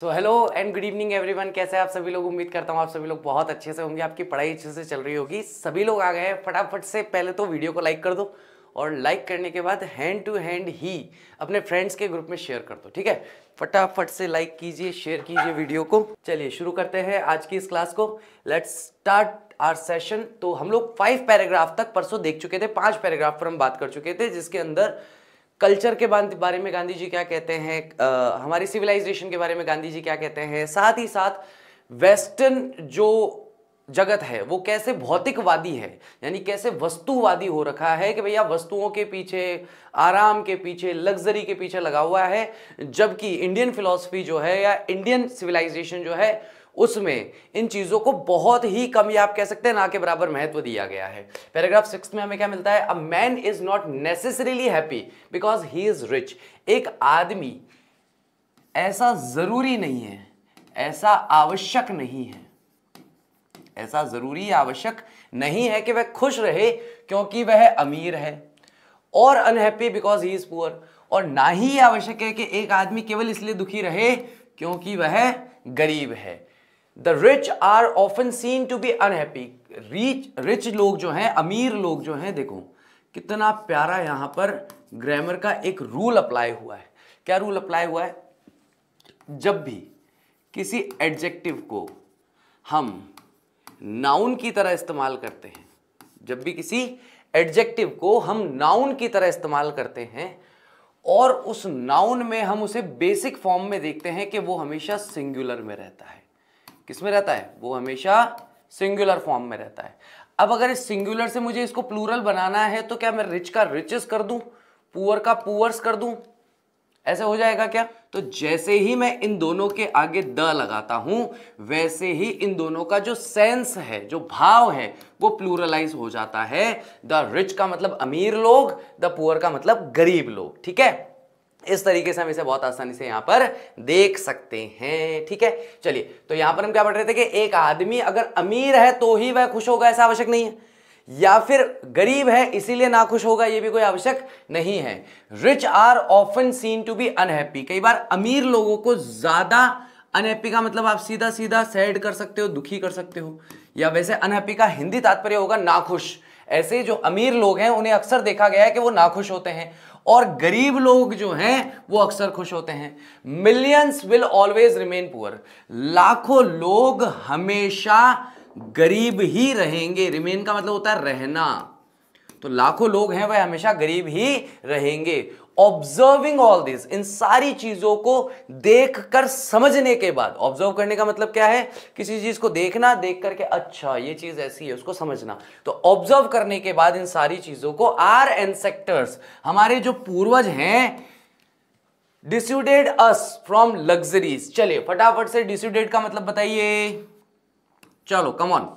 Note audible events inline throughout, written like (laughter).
तो hello and good evening everyone कैसे आप सभी लोग उम्मीद करता हूँ आप सभी लोग बहुत अच्छे से होंगे आपकी पढ़ाई अच्छे से चल रही होगी सभी लोग आ गए हैं फटाफट से पहले तो वीडियो को लाइक कर दो और लाइक करने के बाद हैंड टू हैंड ही अपने फ्रेंड्स के ग्रुप में शेयर कर दो ठीक है फटाफट से लाइक कीजिए शेयर कीजिए वीडियो को चलिए शुरू करते हैं आज की इस क्लास को लेट्स स्टार्ट आर सेशन तो हम लोग फाइव पैराग्राफ तक परसों देख चुके थे पांच पैराग्राफ पर हम बात कर चुके थे जिसके अंदर कल्चर के बारे में गांधी जी क्या कहते हैं हमारी सिविलाइजेशन के बारे में गांधी जी क्या कहते हैं साथ ही साथ वेस्टर्न जो जगत है वो कैसे भौतिकवादी है यानी कैसे वस्तुवादी हो रखा है कि भैया वस्तुओं के पीछे आराम के पीछे लग्जरी के पीछे लगा हुआ है जबकि इंडियन फिलॉसफी जो है या इंडियन सिविलाइजेशन जो है उसमें इन चीज़ों को बहुत ही कम या आप कह सकते हैं ना के बराबर महत्व दिया गया है पैराग्राफ सिक्स में हमें क्या मिलता है a man is not necessarily happy because he is rich एक आदमी ऐसा जरूरी नहीं है ऐसा आवश्यक नहीं है ऐसा जरूरी आवश्यक नहीं है कि वह खुश रहे क्योंकि वह अमीर है और unhappy because he is poor और ना ही आवश्यक है कि एक आदमी केवल इसलिए दुखी रहे क्योंकि वह गरीब है the rich are often seen to be unhappy rich rich लोग जो हैं अमीर लोग जो हैं देखो कितना प्यारा यहाँ पर ग्रामर का एक रूल अप्लाई हुआ है क्या रूल अप्लाई हुआ है जब भी किसी एडजेक्टिव को हम नाउन की तरह इस्तेमाल करते हैं जब भी किसी एडजेक्टिव को हम नाउन की तरह इस्तेमाल करते हैं और उस नाउन में हम उसे बेसिक फॉर्म में देखते हैं कि वो हमेशा सिंगुलर में रहता है किस में रहता है वो हमेशा सिंगुलर फॉर्म में रहता है अब अगर इस सिंगुलर से मुझे इसको प्लूरल बनाना है तो क्या मैं रिच का रिचेस कर दूं पुअर का पुअर्स कर दूं ऐसे हो जाएगा क्या तो जैसे ही मैं इन दोनों के आगे द लगाता हूं वैसे ही इन दोनों का जो सेंस है जो भाव है वो प्लूरलाइज हो जाता है द रिच का मतलब अमीर लोग द पुअर का मतलब गरीब लोग ठीक है इस तरीके से हम इसे बहुत आसानी से यहां पर देख सकते हैं ठीक है चलिए तो यहां पर हम क्या पढ़ रहे थे कि एक आदमी अगर अमीर है तो ही वह खुश होगा ऐसा आवश्यक नहीं है या फिर गरीब है इसीलिए ना खुश होगा ये भी कोई आवश्यक नहीं है rich are often seen to be unhappy कई बार अमीर लोगों को ज़्यादा अनहैप्पी का मतलब आप सीधा सीधा सैड कर सकते हो दुखी कर सकते हो या वैसे अनहैप्पी का हिंदी तात्पर्य होगा नाखुश ऐसे जो अमीर लोग हैं उन्हें अक्सर देखा गया है कि वो नाखुश होते हैं और गरीब लोग जो हैं वो अक्सर खुश होते हैं millions will always remain poor लाखों लोग हमेशा गरीब ही रहेंगे रिमेन का मतलब होता है रहना तो लाखों लोग हैं वह हमेशा गरीब ही रहेंगे ऑब्जर्विंग ऑल दिस इन सारी चीजों को देख कर समझने के बाद ऑब्जर्व करने का मतलब क्या है किसी चीज को देखना देख करके अच्छा ये चीज ऐसी है उसको समझना तो ऑब्जर्व करने के बाद इन सारी चीजों को आर एंड सेक्टर्स हमारे जो पूर्वज हैं डिस्यूडेड अस फ्रॉम लग्जरीज चलिए फटाफट से डिस्यूडेड का मतलब बताइए चलो कमॉन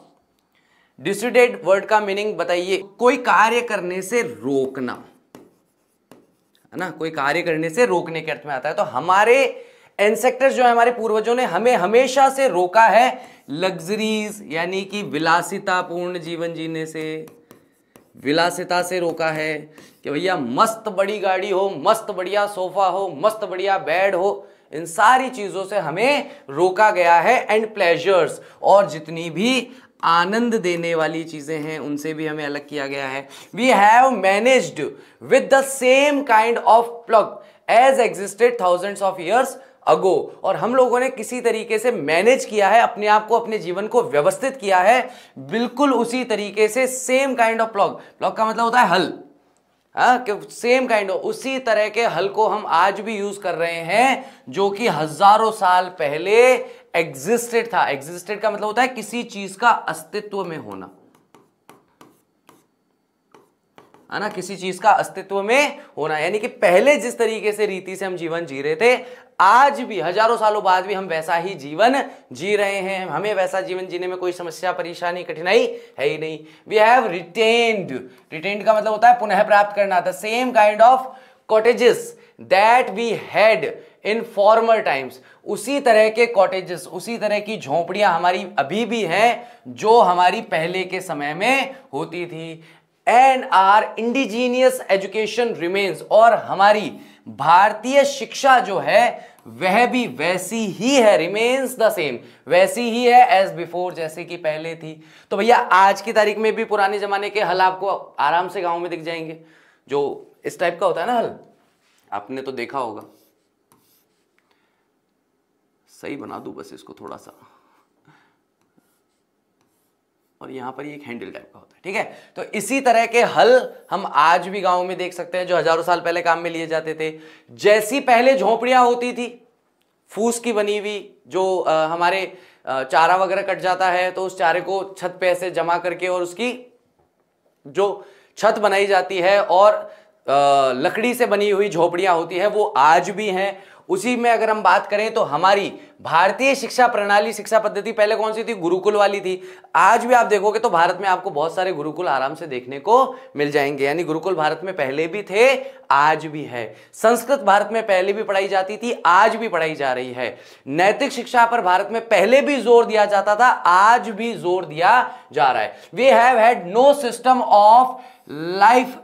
डिस्ट्रीडेड वर्ड का मीनिंग बताइए कोई कार्य करने से रोकना है ना कोई कार्य करने से रोकने के अर्थ में आता है तो हमारे एंसेक्टर्स जो है हमारे पूर्वजों ने हमें हमेशा से रोका है लग्जरीज यानी कि विलासितापूर्ण जीवन जीने से विलासिता से रोका है कि भैया मस्त बड़ी गाड़ी हो मस्त बढ़िया सोफा हो मस्त बढ़िया बेड हो इन सारी चीज़ों से हमें रोका गया है एंड प्लेजर्स और जितनी भी आनंद देने वाली चीज़ें हैं उनसे भी हमें अलग किया गया है we have managed with the same kind of plough as existed thousands of years ago और हम लोगों ने किसी तरीके से मैनेज किया है अपने आप को अपने जीवन को व्यवस्थित किया है बिल्कुल उसी तरीके से same kind of plough plough का मतलब होता है हल हाँ, कि सेम काइंड ऑफ उसी तरह के हल को हम आज भी यूज कर रहे हैं जो कि हजारों साल पहले एग्जिस्टेड था एग्जिस्टेड का मतलब होता है किसी चीज का अस्तित्व में होना है ना किसी चीज का अस्तित्व में होना यानी कि पहले जिस तरीके से रीति से हम जीवन जी रहे थे आज भी हजारों सालों बाद भी हम वैसा ही जीवन जी रहे हैं हमें वैसा जीवन जीने में कोई समस्या परेशानी कठिनाई है ही नहीं वी हैव रिटेन्ड रिटेन्ड का मतलब होता है पुनः प्राप्त करना the same kind of cottages that we had in former times उसी तरह के कॉटेजेस उसी तरह की झोंपड़ियां हमारी अभी भी हैं जो हमारी पहले के समय में होती थी and our indigenous education remains और हमारी भारतीय शिक्षा जो है वह भी वैसी ही है रिमेन्स द सेम वैसी ही है एज बिफोर जैसे कि पहले थी तो भैया आज की तारीख में भी पुराने जमाने के हल आपको आराम से गांव में दिख जाएंगे जो इस टाइप का होता है ना हल आपने तो देखा होगा सही बना दूँ बस इसको थोड़ा सा और यहाँ पर ये एक हैंडल टाइप का होता है ठीक है तो इसी तरह के हल हम आज भी गांव में देख सकते हैं जो हजारों साल पहले काम में लिए जाते थे जैसी पहले झोपड़ियां होती थी फूस की बनी हुई जो आ, हमारे आ, चारा वगैरह कट जाता है तो उस चारे को छत पे ऐसे जमा करके और उसकी जो छत बनाई जाती है और आ, लकड़ी से बनी हुई झोपड़ियां होती है वो आज भी हैं उसी में अगर हम बात करें तो हमारी भारतीय शिक्षा प्रणाली शिक्षा पद्धति पहले कौन सी थी गुरुकुल वाली थी आज भी आप देखोगे तो भारत में आपको बहुत सारे गुरुकुल आराम से देखने को मिल जाएंगे यानी गुरुकुल भारत में पहले भी थे आज भी है संस्कृत भारत में पहले भी पढ़ाई जाती थी आज भी पढ़ाई जा रही है नैतिक शिक्षा पर भारत में पहले भी जोर दिया जाता था आज भी जोर दिया जा रहा है we have had no system of life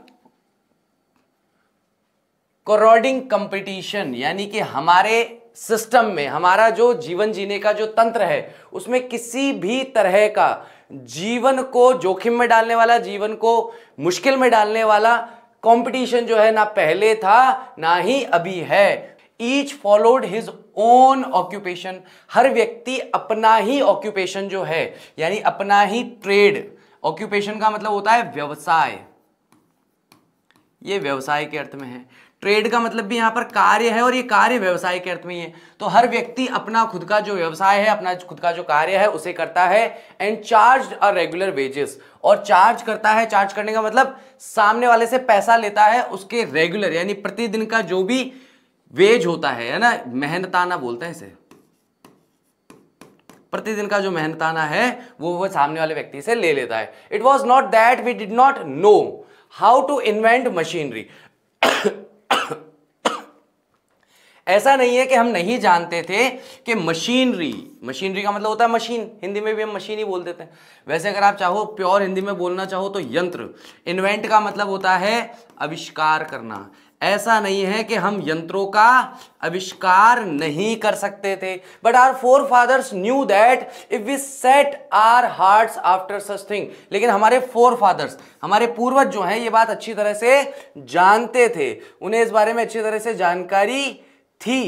corroding competition यानी कि हमारे सिस्टम में हमारा जो जीवन जीने का जो तंत्र है उसमें किसी भी तरह का जीवन को जोखिम में डालने वाला जीवन को मुश्किल में डालने वाला कंपटीशन जो है ना पहले था ना ही अभी है each followed his own occupation हर व्यक्ति अपना ही ऑक्यूपेशन जो है यानी अपना ही ट्रेड ऑक्यूपेशन का मतलब होता है व्यवसाय ये व्यवसाय के अर्थ में है ट्रेड का मतलब भी यहाँ पर कार्य है और ये कार्य व्यवसाय के अर्थ में ही है तो हर व्यक्ति अपना खुद का जो व्यवसाय है अपना खुद का जो कार्य है उसे करता है and charged a regular wages और चार्ज करता है चार्ज करने का मतलब सामने वाले से पैसा लेता है उसके रेगुलर यानी प्रतिदिन का जो भी वेज होता है है ना मेहनताना बोलते हैं इसे प्रतिदिन का जो मेहनताना है वो वो सामने वाले व्यक्ति से ले लेता है it was not that we did not know how to invent machinery ऐसा नहीं है कि हम नहीं जानते थे कि मशीनरी मशीनरी का मतलब होता है मशीन हिंदी में भी हम मशीन ही बोल देते हैं वैसे अगर आप चाहो प्योर हिंदी में बोलना चाहो तो यंत्र इन्वेंट का मतलब होता है आविष्कार करना ऐसा नहीं है कि हम यंत्रों का आविष्कार नहीं कर सकते थे but our forefathers knew that if we set our heart after such thing लेकिन हमारे फोर फादर्स हमारे पूर्वज जो हैं ये बात अच्छी तरह से जानते थे उन्हें इस बारे में अच्छी तरह से जानकारी थी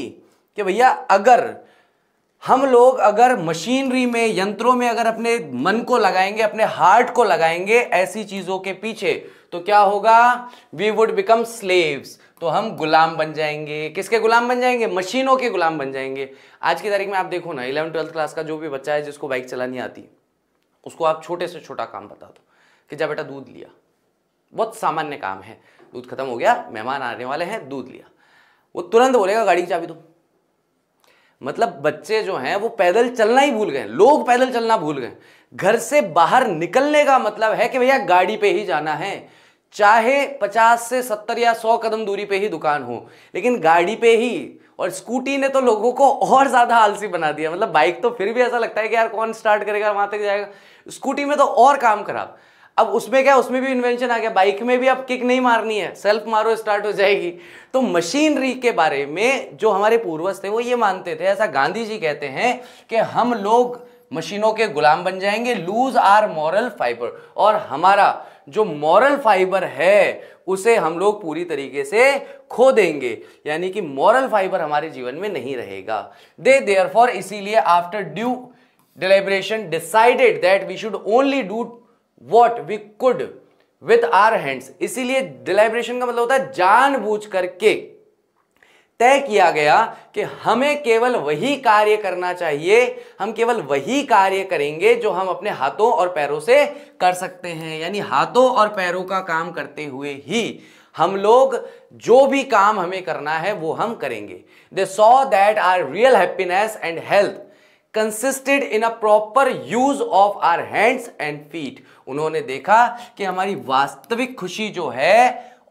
कि भैया अगर हम लोग अगर मशीनरी में यंत्रों में अगर अपने मन को लगाएंगे अपने हार्ट को लगाएंगे ऐसी चीज़ों के पीछे तो क्या होगा वी वुड बिकम स्लेव्स तो हम गुलाम बन जाएंगे किसके गुलाम बन जाएंगे मशीनों के गुलाम बन जाएंगे आज की तारीख में आप देखो ना इलेवन ट्वेल्थ क्लास का जो भी बच्चा है जिसको बाइक चलानी आती उसको आप छोटे से छोटा काम बता दो कि जा बेटा दूध लिया बहुत सामान्य काम है दूध खत्म हो गया मेहमान आने वाले हैं दूध लिया वो तुरंत बोलेगा गाड़ी की चाबी दो मतलब बच्चे जो हैं वो पैदल चलना ही भूल गए लोग पैदल चलना भूल गए घर से बाहर निकलने का मतलब है कि भैया गाड़ी पे ही जाना है चाहे 50 से 70 या 100 कदम दूरी पे ही दुकान हो लेकिन गाड़ी पे ही और स्कूटी ने तो लोगों को और ज़्यादा आलसी बना दिया मतलब बाइक तो फिर भी ऐसा लगता है कि यार कौन स्टार्ट करेगा वहाँ तक जाएगा स्कूटी में तो और काम खराब अब उसमें क्या उसमें भी इन्वेंशन आ गया बाइक में भी अब किक नहीं मारनी है सेल्फ मारो स्टार्ट हो जाएगी तो मशीनरी के बारे में जो हमारे पूर्वज थे वो ये मानते थे ऐसा गांधी जी कहते हैं कि हम लोग मशीनों के गुलाम बन जाएंगे लूज आर मॉरल फाइबर और हमारा जो मॉरल फाइबर है उसे हम लोग पूरी तरीके से खो देंगे यानी कि मॉरल फाइबर हमारे जीवन में नहीं रहेगा दे देयर फॉर इसीलिए after due deliberation decided that we should only do what we could with our hands इसीलिए डिलेबरेशन का मतलब होता है जान करके तय किया गया कि हमें केवल वही कार्य करना चाहिए हम केवल वही कार्य करेंगे जो हम अपने हाथों और पैरों से कर सकते हैं यानी हाथों और पैरों का काम करते हुए ही हम लोग जो भी काम हमें करना है वो हम करेंगे they saw that our real happiness and health consisted in a proper use of our hands and feet उन्होंने देखा कि हमारी वास्तविक खुशी जो है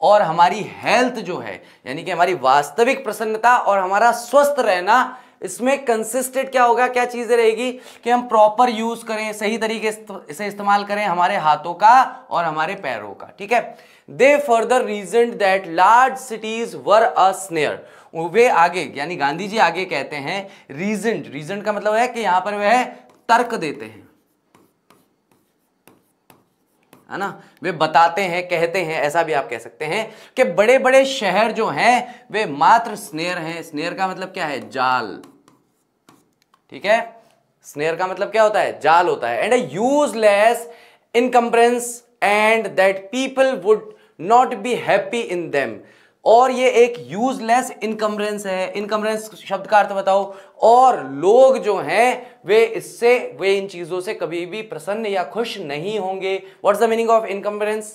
और हमारी हेल्थ जो है यानी कि हमारी वास्तविक प्रसन्नता और हमारा स्वस्थ रहना इसमें कंसिस्टेंट क्या होगा क्या चीज़ें रहेगी कि हम प्रॉपर यूज़ करें सही तरीके से इस्तेमाल करें हमारे हाथों का और हमारे पैरों का ठीक है they further reasoned that large cities were a snare वे आगे यानी गांधी जी आगे कहते हैं रीजन रीजन का मतलब है कि यहाँ पर वह तर्क देते हैं है ना वे बताते हैं कहते हैं ऐसा भी आप कह सकते हैं कि बड़े बड़े शहर जो हैं वे मात्र स्नेर हैं स्नेर का मतलब क्या है जाल ठीक है स्नेर का मतलब क्या होता है जाल होता है and a useless encumbrance and that people would not be happy in them और ये एक यूजलेस इनकमरेंस है इनकमरेंस शब्द का अर्थ बताओ और लोग जो हैं वे इससे वे इन चीज़ों से कभी भी प्रसन्न या खुश नहीं होंगे what's the meaning of encumbrance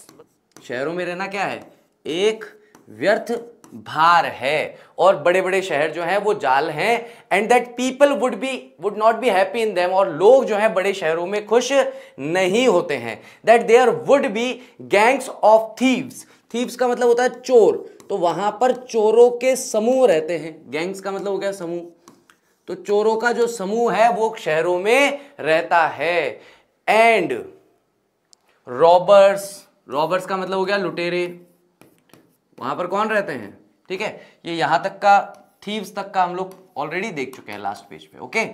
शहरों में रहना क्या है एक व्यर्थ भार है और बड़े बड़े शहर जो हैं वो जाल हैं and that people would be would not be happy in them और लोग जो हैं बड़े शहरों में खुश नहीं होते हैं that there would be gangs of thieves thieves का मतलब होता है चोर तो वहां पर चोरों के समूह रहते हैं गैंग्स का मतलब हो गया समूह तो चोरों का जो समूह है वो शहरों में रहता है एंड रॉबर्स रॉबर्स का मतलब हो गया लुटेरे वहां पर कौन रहते हैं ठीक है ये यहां तक का थीव्स तक का हम लोग ऑलरेडी देख चुके हैं लास्ट पेज पे ओके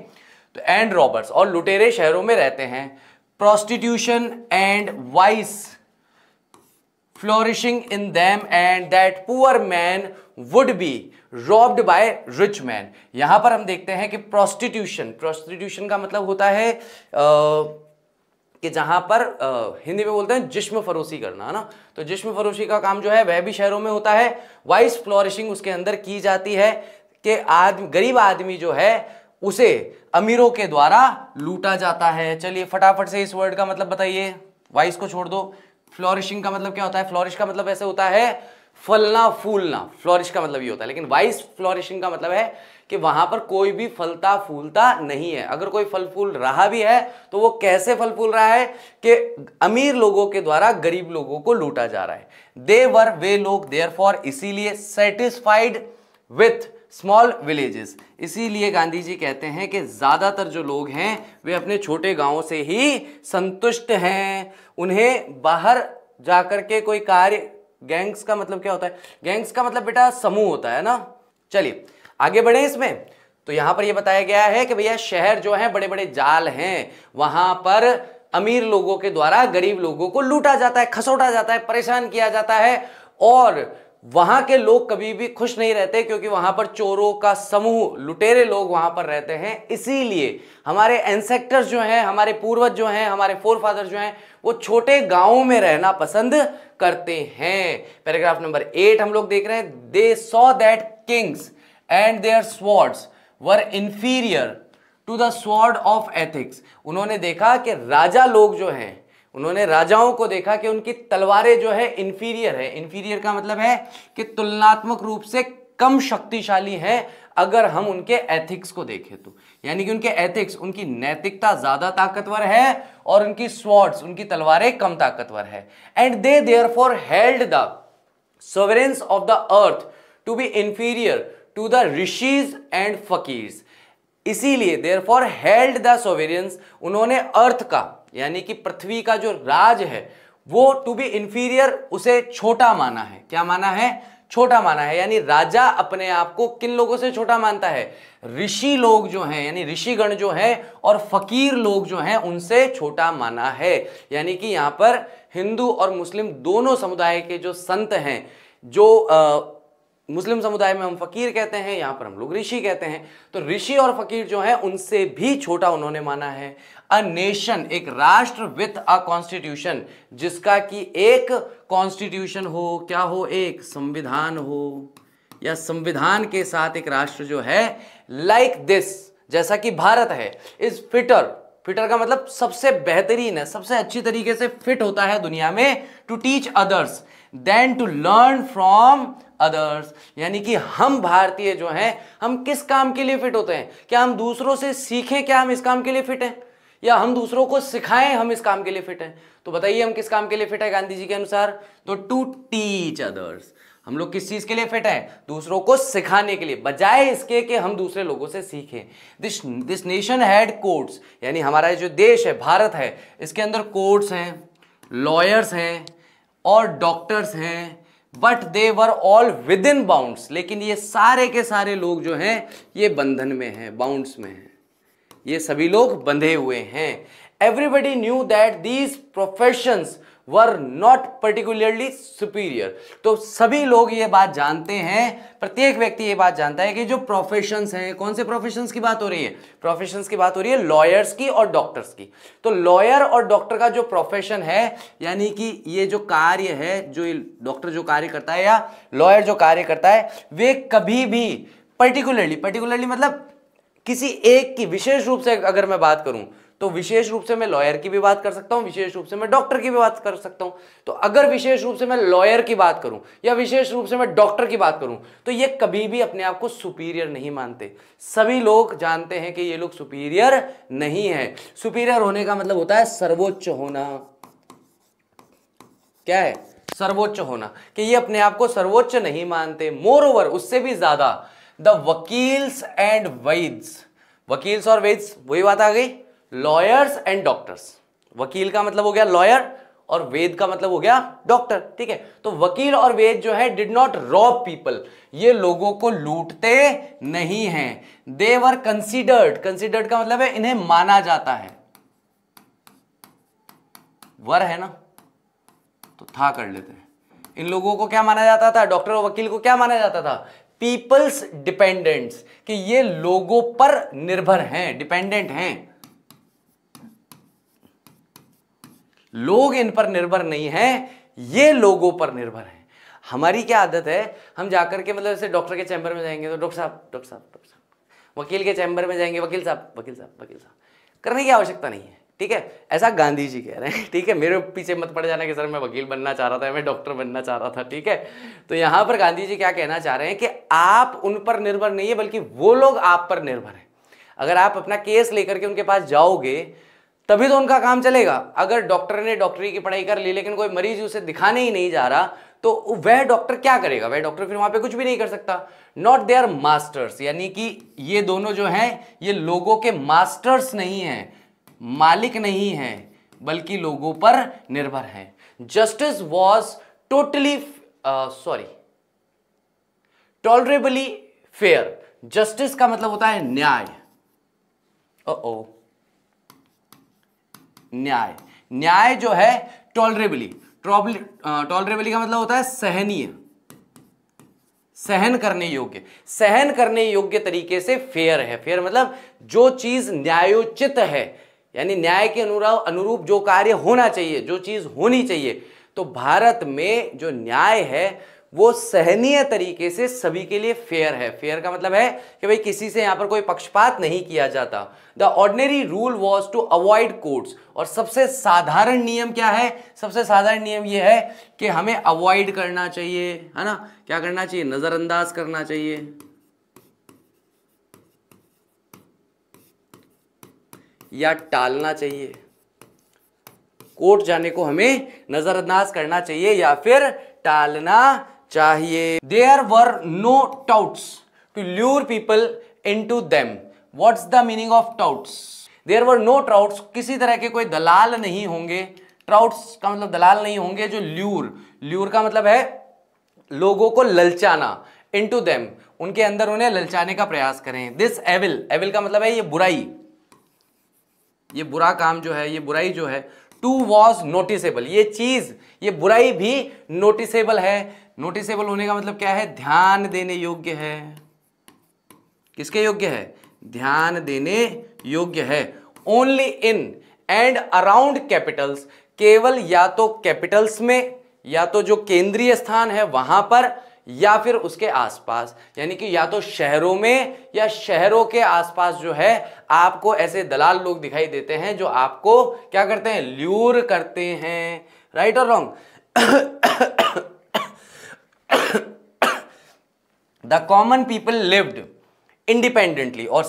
तो एंड रॉबर्स और लुटेरे शहरों में रहते हैं prostitution and vice flourishing in them and that poor man would be robbed by rich man यहां पर हम देखते हैं कि prostitution prostitution का मतलब होता है आ, कि जहां पर आ, हिंदी में बोलते हैं जिस्म फरोशी करना है ना तो जिस्म फरोशी का काम जो है वह भी शहरों में होता है वाइस फ्लोरिशिंग उसके अंदर की जाती है कि आदमी गरीब आदमी जो है उसे अमीरों के द्वारा लूटा जाता है चलिए फटाफट से इस वर्ड का मतलब बताइए वाइस को छोड़ दो फ्लोरिशिंग का मतलब क्या होता है फ्लोरिश का मतलब ऐसे होता है फलना फूलना फ्लोरिश का मतलब ये होता है लेकिन वाइस फ्लोरिशिंग का मतलब है कि वहां पर कोई भी फलता फूलता नहीं है अगर कोई फल फूल रहा भी है तो वो कैसे फल फूल रहा है कि अमीर लोगों के द्वारा गरीब लोगों को लूटा जा रहा है दे वर वे लोग देयर फॉर इसीलिए सेटिस्फाइड विथ स्मॉल विलेजेस इसीलिए गांधी जी कहते हैं कि ज़्यादातर जो लोग हैं वे अपने छोटे गांवों से ही संतुष्ट हैं उन्हें बाहर जाकर के कोई कार्य गैंग्स का मतलब क्या होता है गैंग्स का मतलब बेटा समूह होता है ना चलिए आगे बढ़े इसमें तो यहाँ पर यह बताया गया है कि भैया शहर जो है बड़े बड़े जाल हैं वहाँ पर अमीर लोगों के द्वारा गरीब लोगों को लूटा जाता है खसोटा जाता है परेशान किया जाता है और वहां के लोग कभी भी खुश नहीं रहते क्योंकि वहां पर चोरों का समूह लुटेरे लोग वहां पर रहते हैं इसीलिए हमारे एंसेक्टर्स जो हैं हमारे पूर्वज जो हैं हमारे फोर फादर जो हैं वो छोटे गांवों में रहना पसंद करते हैं पैराग्राफ नंबर एट हम लोग देख रहे हैं they saw that kings and their swords were inferior to the sword of ethics उन्होंने देखा कि राजा लोग जो हैं उन्होंने राजाओं को देखा कि उनकी तलवारें जो है इन्फीरियर है इन्फीरियर का मतलब है कि तुलनात्मक रूप से कम शक्तिशाली हैं अगर हम उनके एथिक्स को देखें तो यानी कि उनके एथिक्स उनकी नैतिकता ज्यादा ताकतवर है और उनकी स्वॉर्ड्स उनकी तलवारें कम ताकतवर है and they therefore held the sovereigns of the earth to be inferior to the rishis and fakirs इसीलिए therefore held the sovereigns उन्होंने अर्थ का यानी कि पृथ्वी का जो राज है वो टू बी इंफीरियर उसे छोटा माना है क्या माना है छोटा माना है यानी राजा अपने आप को किन लोगों से छोटा मानता है ऋषि लोग जो हैं यानी ऋषिगण जो है और फकीर लोग जो हैं उनसे छोटा माना है यानी कि यहाँ पर हिंदू और मुस्लिम दोनों समुदाय के जो संत हैं जो आ, मुस्लिम समुदाय में हम फकीर कहते हैं यहाँ पर हम लोग ऋषि कहते हैं तो ऋषि और फकीर जो है उनसे भी छोटा उन्होंने माना है अ नेशन एक राष्ट्र विथ अ कॉन्स्टिट्यूशन जिसका कि एक कॉन्स्टिट्यूशन हो क्या हो एक संविधान हो या संविधान के साथ एक राष्ट्र जो है लाइक like दिस जैसा कि भारत है इज फिटर फिटर का मतलब सबसे बेहतरीन है सबसे अच्छी तरीके से फिट होता है दुनिया में to teach others than to learn from others यानी कि हम भारतीय जो हैं हम किस काम के लिए फिट होते हैं क्या हम दूसरों से सीखें क्या हम इस काम के लिए फिट हैं या हम दूसरों को सिखाएं हम इस काम के लिए फिट हैं तो बताइए हम किस काम के लिए फिट है गांधी जी के अनुसार तो टू टीच अदर्स हम लोग किस चीज के लिए फिट हैं दूसरों को सिखाने के लिए बजाय इसके कि हम दूसरे लोगों से सीखें this this nation had courts यानी हमारा जो देश है भारत है इसके अंदर कोर्ट्स हैं लॉयर्स हैं और डॉक्टर्स हैं but they were all within bounds लेकिन ये सारे के सारे लोग जो हैं ये बंधन में हैं बाउंड्स में हैं ये सभी लोग बंधे हुए हैं everybody knew that these professions were not particularly superior तो सभी लोग ये बात जानते हैं प्रत्येक व्यक्ति ये बात जानता है कि जो प्रोफेशंस हैं कौन से प्रोफेशंस की बात हो रही है प्रोफेशंस की बात हो रही है लॉयर्स की और डॉक्टर्स की तो लॉयर और डॉक्टर का जो प्रोफेशन है यानी कि ये जो कार्य है जो डॉक्टर जो कार्य करता है या लॉयर जो कार्य करता है वे कभी भी पर्टिकुलरली पर्टिकुलरली मतलब किसी एक की विशेष रूप से अगर मैं बात करूं तो विशेष रूप से मैं लॉयर की भी बात कर सकता हूं विशेष रूप से मैं डॉक्टर की भी बात कर सकता हूं तो अगर विशेष रूप से मैं लॉयर की बात करूं या विशेष रूप से मैं डॉक्टर की बात करूं तो ये कभी भी अपने आप को सुपीरियर नहीं मानते सभी लोग जानते हैं कि ये लोग सुपीरियर नहीं है सुपीरियर होने का मतलब होता है सर्वोच्च होना क्या है सर्वोच्च होना कि ये अपने आप को सर्वोच्च नहीं मानते मोर ओवर उससे भी ज्यादा द वकील्स एंड वैद्स वकील्स और वैद्स वही बात आ गई लॉयर्स एंड डॉक्टर्स वकील का मतलब हो गया लॉयर और वेद का मतलब हो गया डॉक्टर ठीक है तो वकील और वेद जो है डिड नॉट रॉब पीपल ये लोगों को लूटते नहीं है दे वर कंसिडर्ड कंसिडर्ड का मतलब है इन्हें माना जाता है वर है ना तो था कर लेते हैं इन लोगों को क्या माना जाता था डॉक्टर और वकील को क्या माना जाता था पीपल्स डिपेंडेंट्स कि ये लोगों पर निर्भर हैं डिपेंडेंट हैं लोग इन पर निर्भर नहीं हैं ये लोगों पर निर्भर हैं हमारी क्या आदत है हम जाकर के मतलब जैसे डॉक्टर के चैम्बर में जाएंगे तो डॉक्टर साहब डॉक्टर साहब डॉक्टर साहब वकील के चैम्बर में जाएंगे वकील साहब वकील साहब वकील साहब करने की आवश्यकता नहीं है ठीक है ऐसा गांधी जी कह रहे हैं ठीक है मेरे पीछे मत पड़ जाना कि सर मैं वकील बनना चाह रहा था मैं डॉक्टर बनना चाह रहा था ठीक है तो यहां पर गांधी जी क्या कहना चाह रहे हैं कि आप उन पर निर्भर नहीं है बल्कि वो लोग आप पर निर्भर हैं अगर आप अपना केस लेकर के उनके पास जाओगे तभी तो उनका काम चलेगा अगर डॉक्टर ने डॉक्टरी की पढ़ाई कर ली लेकिन कोई मरीज उसे दिखाने ही नहीं जा रहा तो वह डॉक्टर क्या करेगा वह डॉक्टर फिर वहां पे कुछ भी नहीं कर सकता नॉट दे आर मास्टर्स यानी कि ये दोनों जो हैं ये लोगों के मास्टर्स नहीं हैं मालिक नहीं हैं बल्कि लोगों पर निर्भर हैं justice was totally sorry tolerably fair justice का मतलब होता है न्याय ओ, -ओ. न्याय न्याय जो है टॉलरेबली टॉलरेबली का मतलब होता है सहनीय सहन करने योग्य सहन करने योग्य तरीके से फेयर है फेयर मतलब जो चीज न्यायोचित है यानी न्याय के अनुराव अनुरूप जो कार्य होना चाहिए जो चीज होनी चाहिए तो भारत में जो न्याय है वो सहनीय तरीके से सभी के लिए फेयर है फेयर का मतलब है कि भाई किसी से यहां पर कोई पक्षपात नहीं किया जाता the ordinary rule was to avoid courts और सबसे साधारण नियम क्या है सबसे साधारण नियम ये है कि हमें अवॉइड करना चाहिए है ना क्या करना चाहिए नज़रअंदाज करना चाहिए या टालना चाहिए कोर्ट जाने को हमें नज़रअंदाज करना चाहिए या फिर टालना चाहिए there were no touts to lure people into them what's the meaning of touts there were no touts किसी तरह के कोई दलाल नहीं होंगे ट्राउट्स का मतलब दलाल नहीं होंगे जो ल्यूर ल्यूर का मतलब है लोगों को ललचाना इन टू दैम उनके अंदर उन्हें ललचाने का प्रयास करें दिस एविल एविल का मतलब है ये बुराई ये बुरा काम जो है ये बुराई जो है टू वॉज नोटिसेबल ये चीज ये बुराई भी नोटिसेबल है नोटिसेबल होने का मतलब क्या है ध्यान देने योग्य है किसके योग्य है ध्यान देने योग्य है only in and around capitals केवल या तो कैपिटल्स में या तो जो केंद्रीय स्थान है वहां पर या फिर उसके आसपास यानी कि या तो शहरों में या शहरों के आसपास जो है आपको ऐसे दलाल लोग दिखाई देते हैं जो आपको क्या करते हैं ल्यूर करते हैं राइट और wrong the common people lived independently और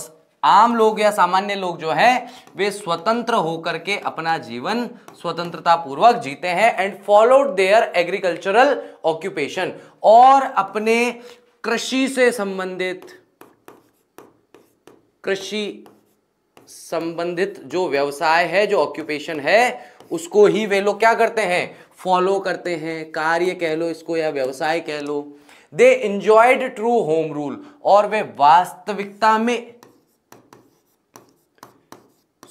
आम लोग या सामान्य लोग जो हैं वे स्वतंत्र होकर के अपना जीवन स्वतंत्रता पूर्वक जीते हैं and followed their agricultural occupation और अपने कृषि से संबंधित कृषि संबंधित जो व्यवसाय है जो ऑक्यूपेशन है उसको ही वे लोग क्या करते हैं फॉलो करते हैं कार्य कह लो इसको या व्यवसाय कह लो they enjoyed true home rule और वे वास्तविकता में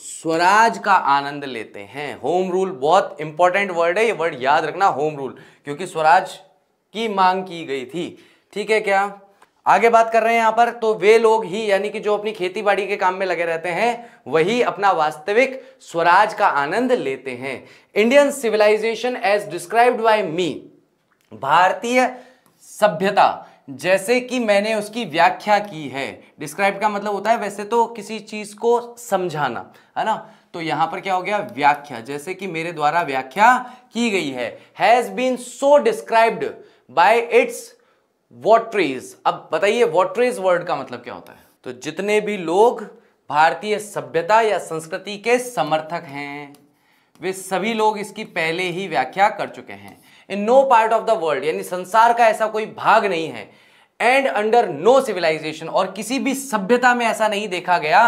स्वराज का आनंद लेते हैं होम रूल बहुत इंपॉर्टेंट वर्ड है ये वर्ड याद रखना होम रूल क्योंकि स्वराज की मांग की गई थी ठीक है क्या आगे बात कर रहे हैं यहां पर तो वे लोग ही यानी कि जो अपनी खेती बाड़ी के काम में लगे रहते हैं वही अपना वास्तविक स्वराज का आनंद लेते हैं Indian civilization as described by me भारतीय सभ्यता जैसे कि मैंने उसकी व्याख्या की है डिस्क्राइब का मतलब होता है वैसे तो किसी चीज़ को समझाना है ना तो यहाँ पर क्या हो गया व्याख्या जैसे कि मेरे द्वारा व्याख्या की गई है has been so described by its votaries अब बताइए वॉटरीज वर्ड का मतलब क्या होता है तो जितने भी लोग भारतीय सभ्यता या संस्कृति के समर्थक हैं वे सभी लोग इसकी पहले ही व्याख्या कर चुके हैं in no part of the world यानी संसार का ऐसा कोई भाग नहीं है एंड अंडर नो सिविलाइजेशन और किसी भी सभ्यता में ऐसा नहीं देखा गया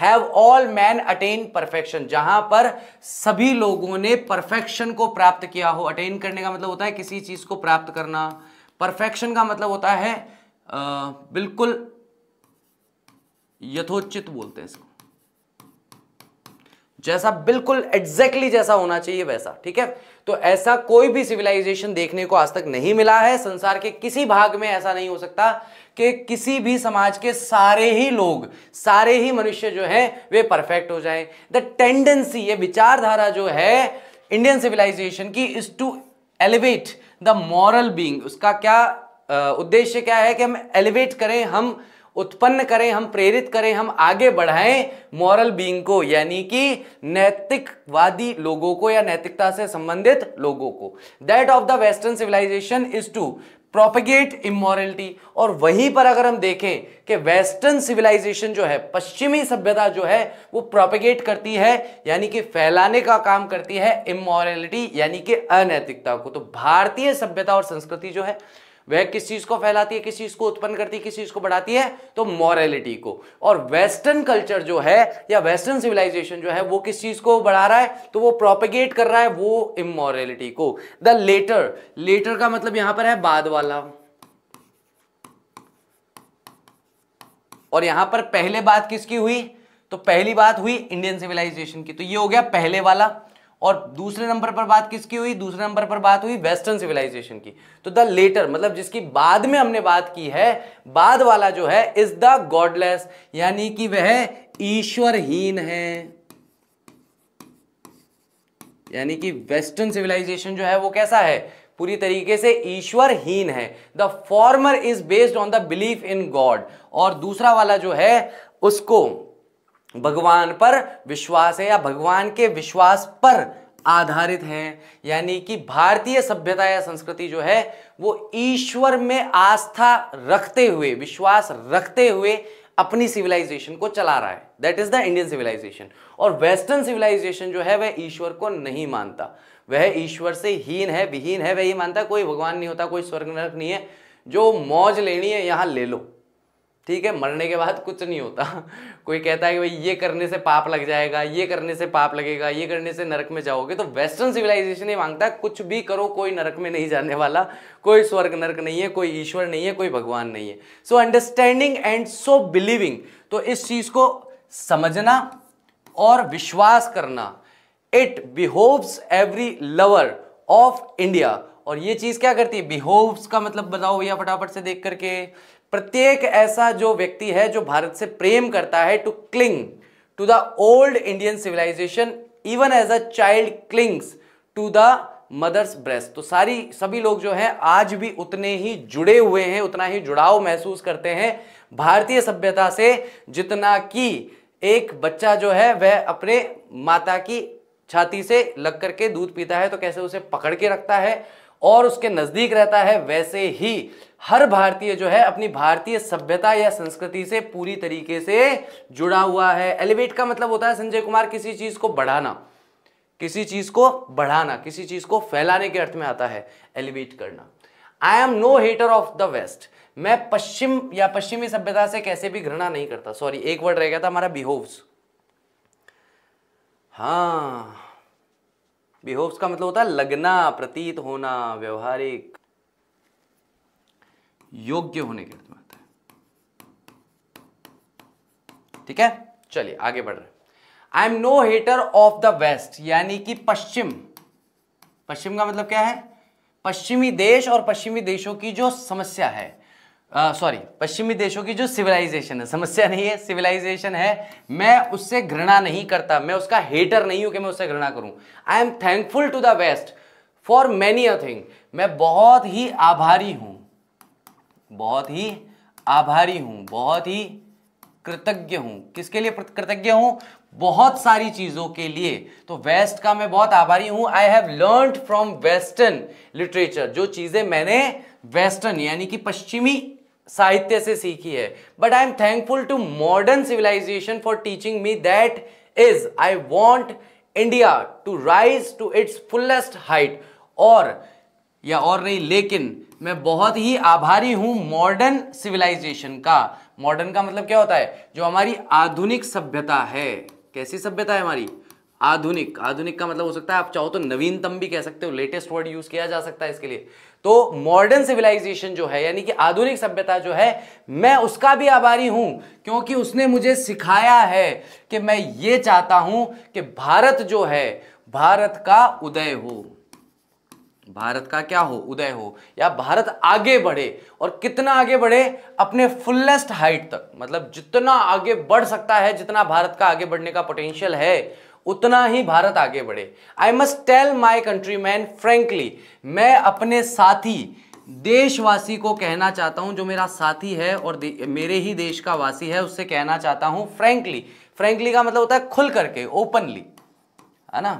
have all man attain perfection जहां पर सभी लोगों ने परफेक्शन को प्राप्त किया हो अटेन करने का मतलब होता है किसी चीज को प्राप्त करना परफेक्शन का मतलब होता है आ, बिल्कुल यथोचित बोलते हैं इसको जैसा बिल्कुल एग्जैक्टली exactly जैसा होना चाहिए वैसा ठीक है तो ऐसा कोई भी सिविलाइजेशन देखने को आज तक नहीं मिला है संसार के किसी भाग में ऐसा नहीं हो सकता कि किसी भी समाज के सारे ही लोग सारे ही मनुष्य जो हैं वे परफेक्ट हो जाएं द टेंडेंसी ये विचारधारा जो है इंडियन सिविलाइजेशन की is to elevate the moral being उसका क्या उद्देश्य क्या है कि हम एलिवेट करें हम उत्पन्न करें हम प्रेरित करें हम आगे बढ़ाएं मॉरल बींग को यानी कि नैतिकवादी लोगों को या नैतिकता से संबंधित लोगों को that of the western civilization is to propagate immorality और वहीं पर अगर हम देखें कि वेस्टर्न सिविलाइजेशन जो है पश्चिमी सभ्यता जो है वो प्रोपिगेट करती है यानी कि फैलाने का काम करती है इमोरलिटी यानी कि अनैतिकता को तो भारतीय सभ्यता और संस्कृति जो है वह किस चीज को फैलाती है किस चीज को उत्पन्न करती है किस चीज को बढ़ाती है तो मॉरेलिटी को और वेस्टर्न कल्चर जो है या वेस्टर्न सिविलाइजेशन जो है वो किस चीज को बढ़ा रहा है तो वो प्रोपेगेट कर रहा है वो इमोरेलिटी को द लेटर लेटर का मतलब यहां पर है बाद वाला और यहां पर पहले बात किसकी हुई तो पहली बात हुई इंडियन सिविलाइजेशन की तो ये हो गया पहले वाला और दूसरे नंबर पर बात किसकी हुई दूसरे नंबर पर बात हुई वेस्टर्न सिविलाइजेशन की तो द लेटर मतलब जिसकी बाद में हमने बात की है बाद वाला जो है इज द गॉडलेस यानी कि वह ईश्वरहीन है यानी कि वेस्टर्न सिविलाइजेशन जो है वो कैसा है पूरी तरीके से ईश्वरहीन है the former is based on the belief in God और दूसरा वाला जो है उसको भगवान पर विश्वास है या भगवान के विश्वास पर आधारित है यानी कि भारतीय सभ्यता या संस्कृति जो है वो ईश्वर में आस्था रखते हुए विश्वास रखते हुए अपनी सिविलाइजेशन को चला रहा है that is the Indian civilization और वेस्टर्न सिविलाइजेशन जो है वह ईश्वर को नहीं मानता वह ईश्वर से हीन है विहीन है वह ही मानता कोई भगवान नहीं होता कोई स्वर्ग नरक नहीं है जो मौज लेनी है यहाँ ले लो ठीक है मरने के बाद कुछ नहीं होता (laughs) कोई कहता है कि भाई ये करने से पाप लग जाएगा ये करने से पाप लगेगा ये करने से नरक में जाओगे तो वेस्टर्न सिविलाइजेशन ये मांगता है कुछ भी करो कोई नरक में नहीं जाने वाला कोई स्वर्ग नरक नहीं है कोई ईश्वर नहीं है कोई भगवान नहीं है so understanding and so believing तो इस चीज को समझना और विश्वास करना it behoves every lover of India और ये चीज़ क्या करती है बिहोव्स का मतलब बताओ भैया फटाफट से देख करके प्रत्येक ऐसा जो व्यक्ति है जो भारत से प्रेम करता है to cling to the old Indian civilization even as a child clings to the mother's breast तो सारी सभी लोग जो हैं आज भी उतने ही जुड़े हुए हैं उतना ही जुड़ाव महसूस करते हैं भारतीय सभ्यता से जितना कि एक बच्चा जो है वह अपने माता की छाती से लग करके दूध पीता है तो कैसे उसे पकड़ के रखता है और उसके नज़दीक रहता है वैसे ही हर भारतीय जो है अपनी भारतीय सभ्यता या संस्कृति से पूरी तरीके से जुड़ा हुआ है एलिवेट का मतलब होता है संजय कुमार किसी चीज़ को बढ़ाना किसी चीज़ को बढ़ाना किसी चीज़ को फैलाने के अर्थ में आता है एलिवेट करना I am no hater of the west मैं पश्चिम या पश्चिमी सभ्यता से कैसे भी घृणा नहीं करता सॉरी एक वर्ड रह गया था हमारा बिहोव्स हाँ बिहोव्स का मतलब होता है लगना प्रतीत होना व्यवहारिक योग्य होने के अर्थ में आता है ठीक है चलिए आगे बढ़ रहे I am no hater of the west यानी कि पश्चिम पश्चिम का मतलब क्या है पश्चिमी देश और पश्चिमी देशों की जो समस्या है सॉरी पश्चिमी देशों की जो सिविलाइजेशन है समस्या नहीं है सिविलाइजेशन है मैं उससे घृणा नहीं करता मैं उसका हेटर नहीं हूं कि मैं उससे घृणा करूं I am thankful to the west for many a thing मैं बहुत ही आभारी हूं बहुत ही आभारी हूं बहुत ही कृतज्ञ हूं किसके लिए कृतज्ञ हूं बहुत सारी चीजों के लिए तो वेस्ट का मैं बहुत आभारी हूं I have learn from western literature जो चीजें मैंने वेस्टर्न यानी कि पश्चिमी साहित्य से सीखी है but I am thankful to modern civilization for teaching me that is I want India to rise to its fullest height और या और नहीं लेकिन मैं बहुत ही आभारी हूं मॉडर्न सिविलाइजेशन का मॉडर्न का मतलब क्या होता है जो हमारी आधुनिक सभ्यता है कैसी सभ्यता है हमारी आधुनिक आधुनिक का मतलब हो सकता है आप चाहो तो नवीनतम भी कह सकते हो लेटेस्ट वर्ड यूज किया जा सकता है इसके लिए तो मॉडर्न सिविलाइजेशन जो है यानी कि आधुनिक सभ्यता जो है मैं उसका भी आभारी हूं क्योंकि उसने मुझे सिखाया है कि मैं ये चाहता हूं कि भारत जो है भारत का उदय हो भारत का क्या हो उदय हो या भारत आगे बढ़े और कितना आगे बढ़े अपने फुलेस्ट हाइट तक मतलब जितना आगे बढ़ सकता है जितना भारत का आगे बढ़ने का पोटेंशियल है उतना ही भारत आगे बढ़े I must tell my country man frankly मैं अपने साथी देशवासी को कहना चाहता हूं जो मेरा साथी है और मेरे ही देश का वासी है उससे कहना चाहता हूं फ्रेंकली फ्रेंकली का मतलब होता है खुल करके ओपनली है ना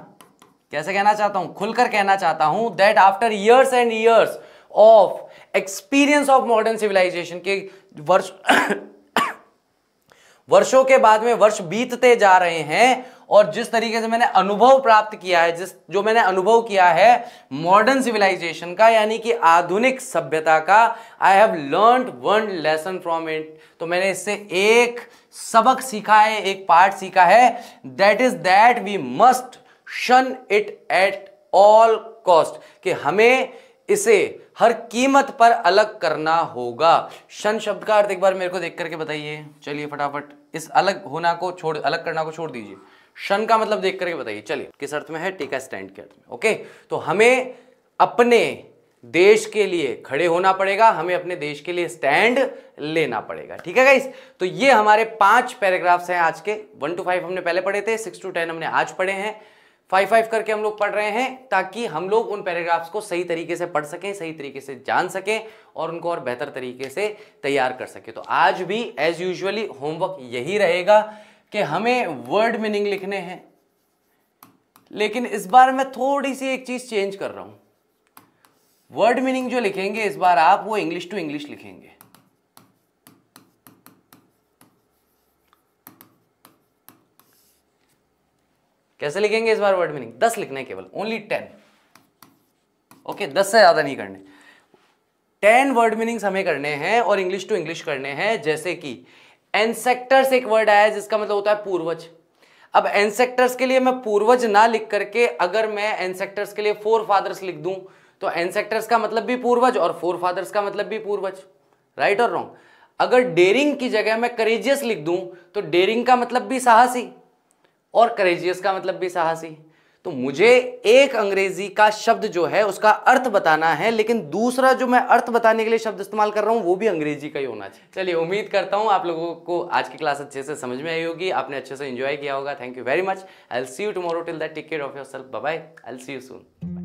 कैसे कहना चाहता हूं खुलकर कहना चाहता हूं that after years and years of experience of modern civilization के वर्ष (coughs) वर्षों के बाद में वर्ष बीतते जा रहे हैं और जिस तरीके से मैंने अनुभव प्राप्त किया है जिस जो मैंने अनुभव किया है मॉडर्न सिविलाइजेशन का यानी कि आधुनिक सभ्यता का I have learn one lesson from it तो मैंने इससे एक सबक सीखा है एक पार्ट सीखा है that is that we must shun it at all cost कि हमें इसे हर कीमत पर अलग करना होगा शन शब्द का अर्थ एक बार मेरे को देख करके बताइए चलिए फटाफट इस अलग होना को छोड़ अलग करना को छोड़ दीजिए शन का मतलब देख करके बताइए चलिए किस अर्थ में है टीका स्टैंड के अर्थ में ओके तो हमें अपने देश के लिए खड़े होना पड़ेगा हमें अपने देश के लिए स्टैंड लेना पड़ेगा ठीक है गाइस तो ये हमारे पांच पैराग्राफ्स हैं आज के वन टू फाइव हमने पहले पढ़े थे सिक्स टू टेन हमने आज पढ़े हैं फाइव फाइव करके हम लोग पढ़ रहे हैं ताकि हम लोग उन पैराग्राफ्स को सही तरीके से पढ़ सकें सही तरीके से जान सकें और उनको और बेहतर तरीके से तैयार कर सकें तो आज भी एज यूजली होमवर्क यही रहेगा कि हमें वर्ड मीनिंग लिखने हैं लेकिन इस बार मैं थोड़ी सी एक चीज़ चेंज कर रहा हूं वर्ड मीनिंग जो लिखेंगे इस बार आप वो इंग्लिश टू इंग्लिश लिखेंगे कैसे लिखेंगे इस बार वर्ड मीनिंग दस लिखने केवल ओनली टेन ओके दस से ज़्यादा नहीं करने टेन वर्ड मीनिंग्स हमें करने हैं और इंग्लिश टू इंग्लिश करने हैं जैसे कि एनसेक्टर्स एक वर्ड आया है जिसका मतलब होता है पूर्वज अब एनसेक्टर्स के लिए मैं पूर्वज ना लिख करके अगर मैं एनसेक्टर्स के लिए फोर फादर्स लिख दूं तो एनसेक्टर्स का मतलब भी पूर्वज और फोर फादर्स का मतलब भी पूर्वज राइट और रॉन्ग अगर डेरिंग की जगह मैं करेजियस लिख दूं तो डेरिंग का मतलब भी साहसी और करेजियस का मतलब भी साहसी तो मुझे एक अंग्रेजी का शब्द जो है उसका अर्थ बताना है लेकिन दूसरा जो मैं अर्थ बताने के लिए शब्द इस्तेमाल कर रहा हूँ वो भी अंग्रेजी का ही होना चाहिए चलिए उम्मीद करता हूँ आप लोगों को आज की क्लास अच्छे से समझ में आई होगी आपने अच्छे से एंजॉय किया होगा thank you very much I see you tomorrow till that take care of yourself bye I see you soon